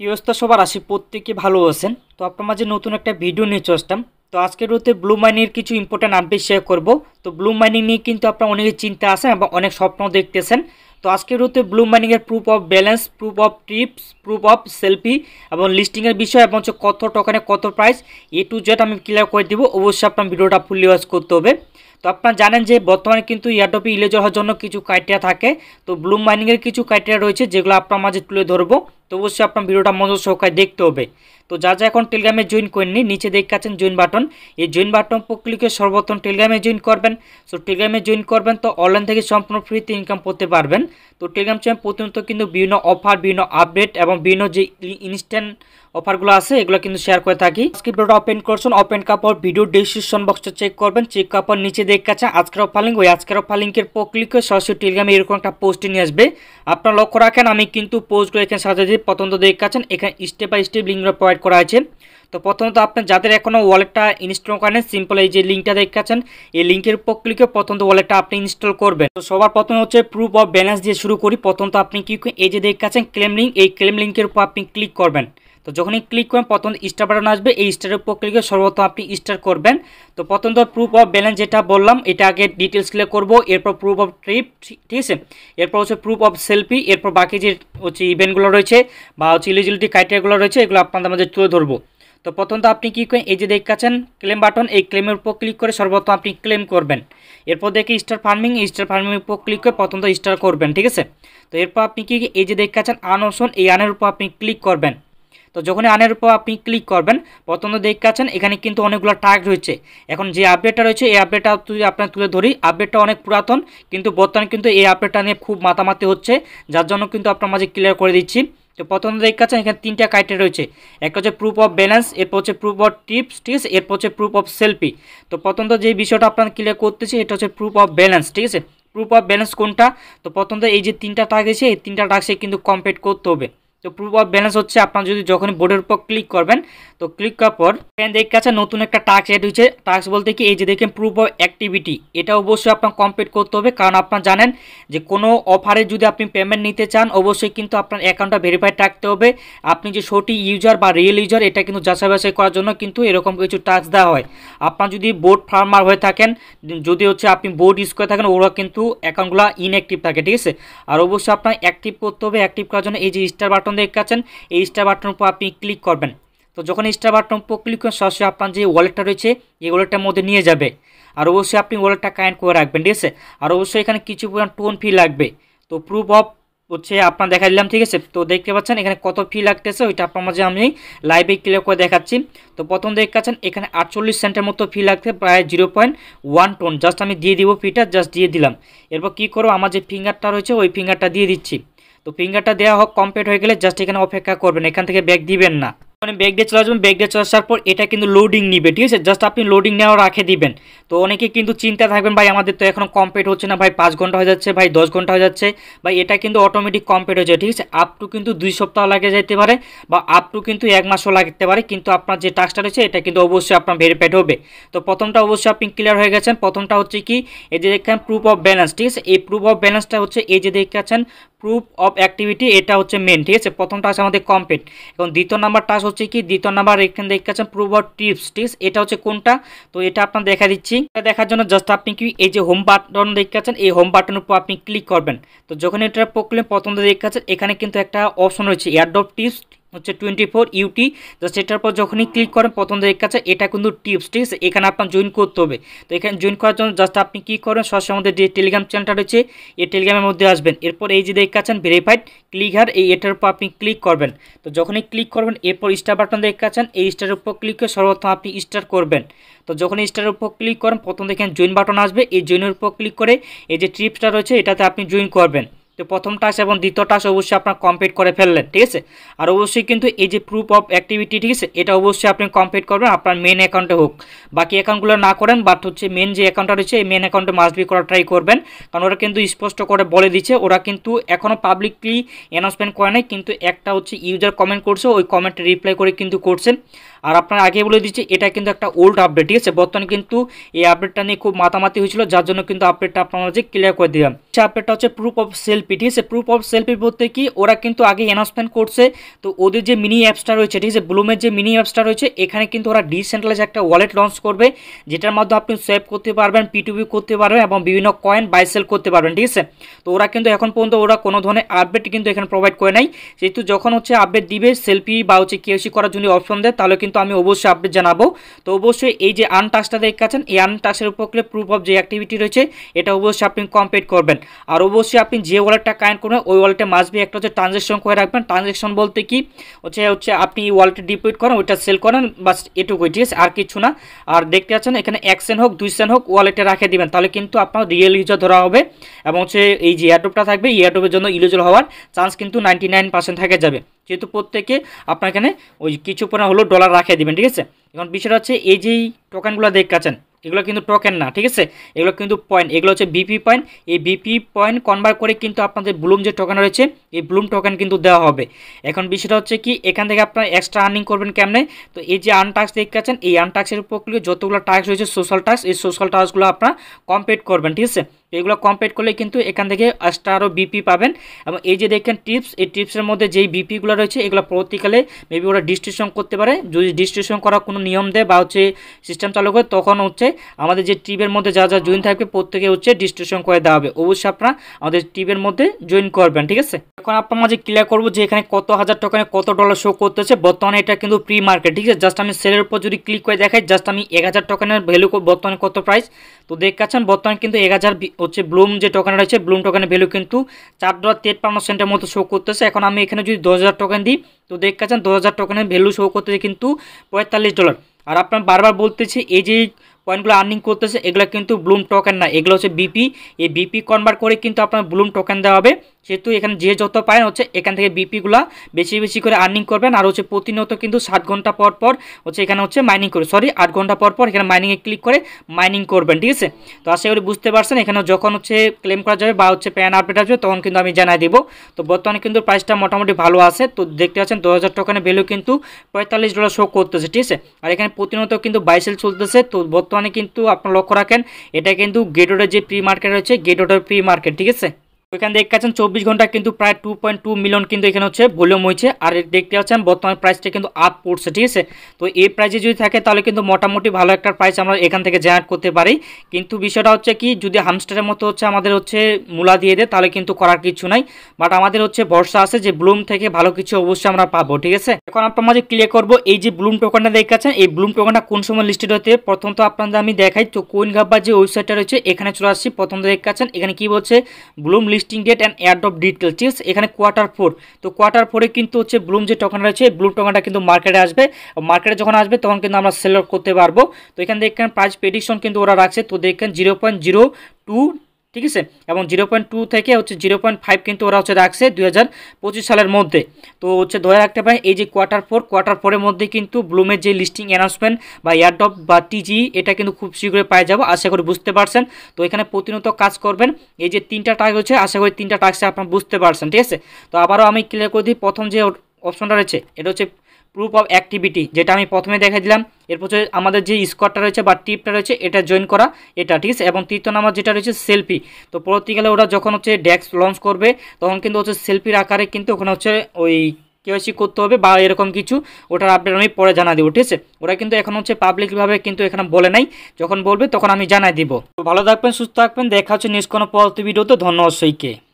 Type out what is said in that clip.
কি অবস্থা সবার আসি প্রত্যেকে ভালো আছেন তো আপনার মাঝে নতুন একটা ভিডিও নিয়ে চসলাম তো আজকের রোতে ব্লু মাইনিংয়ের কিছু ইম্পর্টেন্ট আপডেট শেয়ার করবো তো ব্লু মাইনিং নিয়ে কিন্তু আপনার অনেকে চিন্তা আছেন এবং অনেক স্বপ্ন দেখতেছেন তো আজকের রোতে ব্লু মাইনিংয়ের proof of balance proof of trips proof of selfie এবং লিস্টিংয়ের বিষয় এবং হচ্ছে কত টকানে কত প্রাইস এ টু জেড আমি ক্লিয়ার করে দেবো অবশ্যই আপনার ভিডিওটা ফুল ইউজ করতে হবে তো আপনারা জানেন যে বর্তমানে কিন্তু ইয়ারটপি ইলেজ হওয়ার জন্য কিছু ক্রাইটেরিয়া থাকে তো ব্লু মাইনিংয়ের কিছু ক্রাইটেরিয়া রয়েছে যেগুলো আপনার মাঝে তুলে ধরবো तो अवश्य अपना भिडियो मन सहकार देखते हो তো যা যা এখন টেলিগ্রামে জয়েন করেননি নিচে দেখতে আছেন জয়েন বাটন এই জয়েন বাটন ক্লিকে সর্বপ্রথম টেলিগ্রামে জয়েন করবেন সো টেলিগ্রামে জয়েন করবেন তো অনলাইন থেকে সম্পূর্ণ ফ্রিতে ইনকাম করতে পারবেন তো টেলিগ্রাম চ্যানেল প্রতিনিয়ত কিন্তু বিভিন্ন অফার বিভিন্ন আপডেট এবং বিভিন্ন যে ইনস্ট্যান্ট অফারগুলো আছে এগুলো কিন্তু শেয়ার করে থাকি আজকে ভিডিওটা ওপেন করছেন ওপেন কাপড় ভিডিও ডিসক্রিপশন বক্সটা চেক করবেন চেক কাপড় নিচে দেখতে আছেন আজকের অফার লিঙ্ক ওই আজকের অফার লিঙ্কের করে সরাসরি টেলিগ্রামে এরকম একটা পোস্ট নিয়ে আসবে আপনার লক্ষ্য রাখেন আমি কিন্তু পোস্টগুলো এখানে সাজা দিয়ে পতন্ত দেখতে আছেন এখানে স্টেপ বাই স্টেপ লিঙ্কগুলো প্রোভাইড করা হয়েছে তো প্রথমত আপনার যাদের এখনও ওয়ালেটটা ইনস্টল করেন সিম্পল এই যে লিঙ্কটা দেখাচ্ছেন এই লিঙ্কের উপর ক্লিকে প্রথমত ওয়ালেটটা আপনি ইনস্টল করবেন তো সবার প্রথমে হচ্ছে প্রুফ অফ ব্যালেন্স দিয়ে শুরু করি প্রথমত আপনি কি এই যে দেখাচ্ছেন ক্লেম লিঙ্ক এই ক্লেম লিঙ্কের উপর আপনি ক্লিক করবেন তো যখনই ক্লিক করবেন প্রথম স্টার বাটন আসবে এই স্টারের উপর ক্লিক করে সর্বপ্রথম আপনি স্টার করবেন তো প্রথম তো প্রুফ অফ ব্যালেন্স যেটা বললাম এটা আগে ডিটেলস ক্লিক করবো এরপর প্রুফ অফ ট্রিপ ঠিক আছে এরপর হচ্ছে প্রুফ অফ সেলফি এরপর বাকি যে হচ্ছে ইভেন্টগুলো রয়েছে বা হচ্ছে ইলিজিবিলিটি ক্রাইটেরিয়াগুলো রয়েছে এগুলো আপনাদের মধ্যে তুলে ধরবো তো প্রথমত আপনি কী করেন এই যে দেখাচ্ছেন ক্লেম বাটন এই ক্লেমের উপর ক্লিক করে সর্বপ্রথম আপনি ক্লেম করবেন এরপর দেখে স্টার ফার্মিং স্টার ফার্মিংয়ের উপর ক্লিক করে প্রথমত স্টার করবেন ঠিক আছে তো এরপর আপনি কি এই যে দেখাচ্ছেন আন অপশন এই আনের উপর আপনি ক্লিক করবেন তো যখনই আনের উপর আপনি ক্লিক করবেন প্রথম দেখতে পাচ্ছেন এখানে কিন্তু অনেকগুলো টাস্ক রয়েছে এখন যে আপডেটটা রয়েছে এই আপডেটটা তুই আপনার তুলে ধরি আপডেটটা অনেক পুরাতন কিন্তু বর্তমানে কিন্তু এই আপডেটটা নিয়ে খুব মাতামাতি হচ্ছে যার জন্য কিন্তু আপনার মাঝে ক্লিয়ার করে দিচ্ছি তো প্রথম দেখতে পাচ্ছেন এখানে তিনটা ক্রাইটেরিয়া রয়েছে একটা হচ্ছে প্রুফ অফ ব্যালেন্স এরপর হচ্ছে প্রুফ অফ টিপস টিপস এরপর হচ্ছে প্রুফ অফ সেলফি তো প্রথমত যে বিষয়টা আপনার ক্লিয়ার করতেছি এটা হচ্ছে প্রুফ অফ ব্যালেন্স ঠিক আছে প্রুফ অফ ব্যালেন্স কোনটা তো প্রথমত এই যে তিনটা টাক আছে এই তিনটা টাক সে কিন্তু কমপ্লিট করতে হবে তো প্রুফ অফ ব্যালেন্স হচ্ছে আপনার যদি যখন বোর্ডের উপর ক্লিক করবেন তো ক্লিক করার পর এখানে দেখতে আছে নতুন একটা টাস্ক এড হয়েছে টাস্ক বলতে কি এই যে দেখেন প্রুফ অফ অ্যাক্টিভিটি এটা অবশ্যই আপনার কমপ্লিট করতে হবে কারণ আপনার জানেন যে কোনো অফারে যদি আপনি পেমেন্ট নিতে চান অবশ্যই কিন্তু আপনার অ্যাকাউন্টটা ভেরিফাইড রাখতে হবে আপনি যে সঠিক ইউজার বা রিয়েল ইউজার এটা কিন্তু যাচাই বাছাই করার জন্য কিন্তু এরকম কিছু টাস্ক দেওয়া হয় আপনার যদি বোর্ড ফার্মার হয়ে থাকেন যদি হচ্ছে আপনি বোর্ড ইউজ করে থাকেন ওরা কিন্তু অ্যাকাউন্টগুলো ইনঅ্যাক্টিভ থাকে ঠিক আছে আর অবশ্যই আপনার অ্যাক্টিভ করতে হবে অ্যাক্টিভ করার জন্য এই যে স্টার বাটন দেখাচ্ছেন এই স্টার বাটন উপর আপনি ক্লিক করবেন তো যখন স্টার বাটন উপর ক্লিক করেন সরাসরি আপনার যে ওয়ালেটটা রয়েছে এই ওয়ালেটটার মধ্যে নিয়ে যাবে আর অবশ্যই আপনি ওয়ালেটটা কাইন্ড করে রাখবেন ঠিক আছে আর অবশ্যই এখানে কিছু পরিমাণ টোন ফি লাগবে তো প্রুফ অফ হচ্ছে আপনার দেখা দিলাম ঠিক আছে তো দেখতে পাচ্ছেন এখানে কত ফি লাগতেছে ওইটা আপনার মাঝে আমি লাইভে ক্লিয়ার করে দেখাচ্ছি তো প্রথম দেখতে পাচ্ছেন এখানে আটচল্লিশ সেন্টের মতো ফি লাগছে প্রায় zero point one ton just আমি দিয়ে দিব ফিটা জাস্ট দিয়ে দিলাম এরপর কী করবো আমার যে ফিঙ্গারটা রয়েছে ওই ফিঙ্গারটা দিয়ে দিচ্ছি তো ফিঙ্গারটা দেওয়া হোক কমপ্লিট হয়ে গেলে জাস্ট এখানে অপেক্ষা করবেন এখান থেকে ব্যাগ দিবেন না মানে ব্যাগ দিয়ে চলে আসবেন ব্যাগ দিয়ে চলে আসার পর এটা কিন্তু লোডিং নিবে ঠিক আছে জাস্ট আপনি লোডিং নেওয়া রাখে দিবেন তো অনেকে কিন্তু চিন্তা থাকবেন ভাই আমাদের তো এখনও কমপ্লিট হচ্ছে না ভাই পাঁচ ঘন্টা হয়ে যাচ্ছে ভাই দশ ঘন্টা হয়ে যাচ্ছে ভাই এটা কিন্তু অটোমেটিক কমপ্লিট হয়ে যায় ঠিক আছে আপ টু কিন্তু দুই সপ্তাহ লাগে যেতে পারে বা আপ টু কিন্তু এক মাসও লাগতে পারে কিন্তু আপনার যে টাস্কটা রয়েছে এটা কিন্তু অবশ্যই আপনার ভেরিফাইড হবে তো প্রথমটা অবশ্যই আপনি ক্লিয়ার হয়ে গেছেন প্রথমটা হচ্ছে কি এই যে দেখছেন প্রুফ অফ ব্যালেন্স ঠিক আছে এই প্রুফ অফ ব্যালেন্সটা হচ্ছে এই যে দেখেছেন প্রুফ অফ অ্যাক্টিভিটি এটা হচ্ছে মেন ঠিক আছে প্রথমটা আছে আমাদের কমপ্লিট এবং দ্বিতীয় নাম্বার টাস্ক হচ্ছে কি দ্বিতীয় নাম্বার এখানে দেখতে পাচ্ছেন প্রুফ অফ টিপস টিপস এটা হচ্ছে কোনটা তো এটা আপনার দেখা দিচ্ছি এটা দেখার জন্য জাস্ট আপনি কি এই যে হোম বাটন দেখতে পাচ্ছেন এই হোম বাটনের উপর আপনি ক্লিক করবেন তো যখন এটা পকলেন প্রথমটা দেখতে পাচ্ছেন এখানে কিন্তু একটা অপশন রয়েছে এয়ারড্রপ টিপস হচ্ছে টোয়েন্টি ফোর ইউটি তো সেটার পর যখনই ক্লিক করেন প্রথম দিকে কাছে এটা কিন্তু টিপস টিপস এখানে আপনার জয়েন করতে হবে তো এখানে জয়েন করার জন্য জাস্ট আপনি কী করেন সরাসরি আমাদের যে টেলিগ্রাম চ্যানেলটা রয়েছে এই টেলিগ্রামের মধ্যে আসবেন এরপর এই যে দেখতে কাছেন ভেরিফাইড ক্লিকার এই এটার উপর আপনি ক্লিক করবেন তো যখনই ক্লিক করবেন এরপর স্টার বাটন দেখে কাছেন এই স্টারের উপর ক্লিক করে সর্বপ্রথম আপনি স্টার করবেন তো যখন স্টারের উপর ক্লিক করেন প্রথম দেখেন জয়েন বাটন আসবে এই জয়েনের উপর ক্লিক করে এই যে ট্রিপসটা রয়েছে এটাতে আপনি জয়েন করবেন তো প্রথম টাস্ক এবং দ্বিতীয় টাস্ক অবশ্যই আপনার কমপ্লিট করে ফেললেন ঠিক আছে আর অবশ্যই কিন্তু এই যে প্রুফ অফ অ্যাক্টিভিটি ঠিক আছে এটা অবশ্যই আপনি কমপ্লিট করবেন আপনার মেন অ্যাকাউন্টে হোক বাকি অ্যাকাউন্টগুলো না করেন বাট হচ্ছে মেন যে অ্যাকাউন্টটা রয়েছে এই মেন অ্যাকাউন্টে মাস্ট বি করা ট্রাই করবেন কারণ ওরা কিন্তু স্পষ্ট করে বলে দিচ্ছে ওরা কিন্তু এখনও পাবলিকলি অ্যানাউন্সমেন্ট করে নাই কিন্তু একটা হচ্ছে ইউজার কমেন্ট করছে ওই কমেন্টে রিপ্লাই করে কিন্তু করছেন আর আপনার আগে বলে দিচ্ছি এটা কিন্তু একটা ওল্ড আপডেট ঠিক আছে বর্তমানে কিন্তু এই আপডেটটা নিয়ে খুব মাতামাতি হয়েছিল যার জন্য কিন্তু আপডেটটা আপনারা যে ক্লিয়ার করে দিলাম সে আপডেটটা হচ্ছে প্রুফ অফ সেলফি ঠিক আছে প্রুফ অফ সেলফি বলতে কি ওরা কিন্তু আগে অ্যানাউন্সমেন্ট করছে তো ওদের যে মিনি অ্যাপসটা রয়েছে ঠিক আছে ব্লুমের যে মিনি অ্যাপসটা রয়েছে এখানে কিন্তু ওরা ডিসেন্ট্রালাইজ একটা ওয়ালেট লঞ্চ করবে যেটার মাধ্যমে আপনি সোয়েপ করতে পারবেন পিটুপি করতে পারবেন এবং বিভিন্ন কয়েন বাইসেল করতে পারবেন ঠিক আছে তো ওরা কিন্তু এখন পর্যন্ত ওরা কোনো ধরনের আপডেট কিন্তু এখানে প্রোভাইড করে নাই যেহেতু যখন হচ্ছে আপডেট দিবে সেলফি বা হচ্ছে কেউসি করার জন্য অপশন দেয় তাহলে কিন্তু কিন্তু আমি অবশ্যই আপডেট জানাবো তো অবশ্যই এই যে আনটাসটা দেখতে পাচ্ছেন এই আনটাসের উপর প্রুফ অফ যে অ্যাক্টিভিটি রয়েছে এটা অবশ্যই আপনি কমপ্লিট করবেন আর অবশ্যই আপনি যে ওয়ালেটটা কাইন করবেন ওই ওয়ালেটে মাসবি একটা হচ্ছে ট্রানজ্যাকশন করে রাখবেন ট্রানজ্যাকশন বলতে কি হচ্ছে হচ্ছে আপনি ওয়ালেটে ডিপোজিট করেন ওইটা সেল করেন বাস এটুকুই ঠিক আছে আর কিছু না আর দেখতে পাচ্ছেন এখানে এক সেন হোক দুই সেন হোক ওয়ালেটে রাখে দিবেন তাহলে কিন্তু আপনার রিয়েল ইউজার ধরা হবে এবং হচ্ছে এই যে এয়ারড্রপটা থাকবে এই এয়ারড্রপের জন্য ইলিজিবল হওয়ার চান্স কিন্তু নাইনটি নাইন পার্সেন্ট থাকে যাবে যেহেতু প্রত্যেকে আপনার এখানে ওই কিছু পরিমাণ হলো ডলার রাখিয়ে দেবেন ঠিক আছে এখন বিষয়টা হচ্ছে এই যেই টোকেনগুলো দেখাচ্ছেন এগুলো কিন্তু টোকেন না ঠিক আছে এগুলো কিন্তু পয়েন্ট এগুলো হচ্ছে বিপি পয়েন্ট এই বিপি পয়েন্ট কনভার্ট করে কিন্তু আপনাদের ব্লুম যে টোকেন রয়েছে এই ব্লুম টোকেন কিন্তু দেওয়া হবে এখন বিষয়টা হচ্ছে কি এখান থেকে আপনারা এক্সট্রা আর্নিং করবেন কেমনে তো এই যে আনটাক্স দেখাচ্ছেন এই আনটাক্সের উপর যতগুলো টাস্ক রয়েছে সোশ্যাল টাস্ক এই সোশ্যাল টাস্কগুলো আপনারা কমপ্লিট করবেন ঠিক আছে এগুলো কমপ্লিট করলে কিন্তু এখান থেকে আরও বিপি পাবেন এবং এই যে দেখেন টিপস এই টিপসের মধ্যে যেই বিপিগুলো রয়েছে এগুলো পরবর্তীকালে মেবি ওরা ডিস্ট্রিবিউশন করতে পারে যদি ডিস্ট্রিবিউশন করার কোনো নিয়ম দেয় বা হচ্ছে সিস্টেম চালু করে তখন হচ্ছে আমাদের যে টিপের মধ্যে যা যা জয়েন থাকবে প্রত্যেকে হচ্ছে ডিস্ট্রিবিউশন করে দেওয়া হবে অবশ্যই আপনারা আমাদের টিপের মধ্যে জয়েন করবেন ঠিক আছে এখন আপনার মাঝে ক্লিয়ার করবো যে এখানে কত হাজার টাকা কত ডলার শো করতে হচ্ছে বর্তমানে এটা কিন্তু প্রি মার্কেট ঠিক আছে জাস্ট আমি সেলের উপর যদি ক্লিক করে দেখাই জাস্ট আমি এক হাজার টোকেনের ভ্যালু বর্তমানে কত প্রাইস তো দেখতে পাচ্ছেন বর্তমানে কিন্তু এক হাজার হচ্ছে ব্লুম যে টোকেন রয়েছে ব্লুম টোকেনের ভ্যালু কিন্তু চার ডলার তেপ্পান্ন সেন্টের মতো শো করতেছে এখন আমি এখানে যদি দশ হাজার টোকেন দিই তো দেখতে পাচ্ছেন দশ হাজার টোকেনের ভ্যালু শো করতেছে কিন্তু পঁয়তাল্লিশ ডলার আর আপনার বারবার বলতেছি এই যে পয়েন্টগুলো আর্নিং করতেছে এগুলো কিন্তু ব্লুম টোকেন না এগুলো হচ্ছে বিপি এই বিপি কনভার্ট করে কিন্তু আপনার ব্লুম টোকেন দেওয়া হবে যেহেতু এখানে যে যত পায় হচ্ছে এখান থেকে বিপিগুলো বেশি বেশি করে আর্নিং করবেন আর হচ্ছে প্রতিনিয়ত কিন্তু সাত ঘন্টা পর পর হচ্ছে এখানে হচ্ছে মাইনিং করে সরি আট ঘন্টা পর পর এখানে মাইনিংয়ে ক্লিক করে মাইনিং করবেন ঠিক আছে তো আশা করি বুঝতে পারছেন এখানে যখন হচ্ছে ক্লেম করা যাবে বা হচ্ছে প্যান আপডেট আসবে তখন কিন্তু আমি জানাই দেবো তো বর্তমানে কিন্তু প্রাইসটা মোটামুটি ভালো আছে তো দেখতে পাচ্ছেন দু হাজার টাকার ভ্যালু কিন্তু পঁয়তাল্লিশ ডলার শো করতেছে ঠিক আছে আর এখানে প্রতিনিয়ত কিন্তু বাইসেল চলতেছে তো বর্তমানে কিন্তু আপনার লক্ষ্য রাখেন এটা কিন্তু গেটোডের যে প্রি মার্কেট রয়েছে গেটোডের প্রি মার্কেট ঠিক আছে এখানে দেখতে পাচ্ছেন চব্বিশ ঘন্টা কিন্তু প্রায় টু পয়েন্ট টু মিলিয়ন কিন্তু এখানে হচ্ছে ভলিউম হয়েছে আর দেখতে পাচ্ছেন বর্তমান প্রাইসটা কিন্তু আপ পড়ছে ঠিক আছে তো এই প্রাইসে যদি থাকে তাহলে কিন্তু মোটামুটি ভালো একটা প্রাইস আমরা এখান থেকে জেনারেট করতে পারি কিন্তু বিষয়টা হচ্ছে কি যদি হামস্টারের মতো হচ্ছে আমাদের হচ্ছে মূলা দিয়ে দেয় তাহলে কিন্তু করার কিছু নাই বাট আমাদের হচ্ছে ভরসা আছে যে ব্লুম থেকে ভালো কিছু অবশ্যই আমরা পাবো ঠিক আছে এখন আপনার মাঝে ক্লিয়ার করবো এই যে ব্লুম টোকনটা দেখতে পাচ্ছেন এই ব্লুম টোকনটা কোন সময় লিস্টেড হতে প্রথম তো আপনাদের আমি দেখাই তো কোইন গাব্বার যে ওয়েবসাইটটা রয়েছে এখানে চলে আসছি প্রথম দেখতে পাচ্ছেন এখানে কি বলছে Blum listing date and airdrop detail chips এখানে কোয়ার্টার ফোর তো কোয়ার্টার ফোরে কিন্তু হচ্ছে ব্লুম যে টোকেন রয়েছে ব্লুম টোকেনটা কিন্তু মার্কেটে আসবে মার্কেটে যখন আসবে তখন কিন্তু আমরা সেল করতে পারবো তো এখানে দেখেন প্রাইস পেডিশন কিন্তু ওরা রাখছে তো দেখেন জিরো পয়েন্ট জিরো টু ঠিক আছে এবং জিরো পয়েন্ট টু থেকে হচ্ছে জিরো পয়েন্ট ফাইভ কিন্তু ওরা হচ্ছে রাখছে দুই সালের মধ্যে তো হচ্ছে ধরে রাখতে পারে এই যে কোয়ার্টার ফোর কোয়ার্টার ফোরের মধ্যে কিন্তু ব্লুমের যে লিস্টিং অ্যানাউন্সমেন্ট বা এয়ারডপ বা টিজি এটা কিন্তু খুব শীঘ্রই পায় যাবো আশা করি বুঝতে পারছেন তো এখানে প্রতিনিয়ত কাজ করবেন এই যে তিনটা টাক হচ্ছে আশা করি তিনটা টাকসে আপনারা বুঝতে পারছেন ঠিক আছে তো আবারও আমি ক্লিয়ার করে দিই প্রথম যে অপশনটা রয়েছে এটা হচ্ছে গ্রুপ অফ অ্যাক্টিভিটি যেটা আমি প্রথমে দেখা দিলাম এরপর হচ্ছে আমাদের যে স্কোয়াডটা রয়েছে বা টিপটা রয়েছে এটা জয়েন করা এটা ঠিক আছে এবং তৃতীয় নাম্বার যেটা রয়েছে সেলফি তো পরবর্তীকালে ওরা যখন হচ্ছে ডেস্ক লঞ্চ করবে তখন কিন্তু হচ্ছে সেলফির আকারে কিন্তু ওখানে হচ্ছে ওই কেওয়াইসি করতে হবে বা এরকম কিছু ওটার আপডেট আমি পরে জানা দেবো ঠিক আছে ওরা কিন্তু এখন হচ্ছে পাবলিকভাবে কিন্তু এখানে বলে নাই যখন বলবে তখন আমি জানাই দিব তো ভালো থাকবেন সুস্থ থাকবেন দেখা হচ্ছে নিজ কোনো পরবর্তী ভিডিওতে ধন্যবাদ সইকে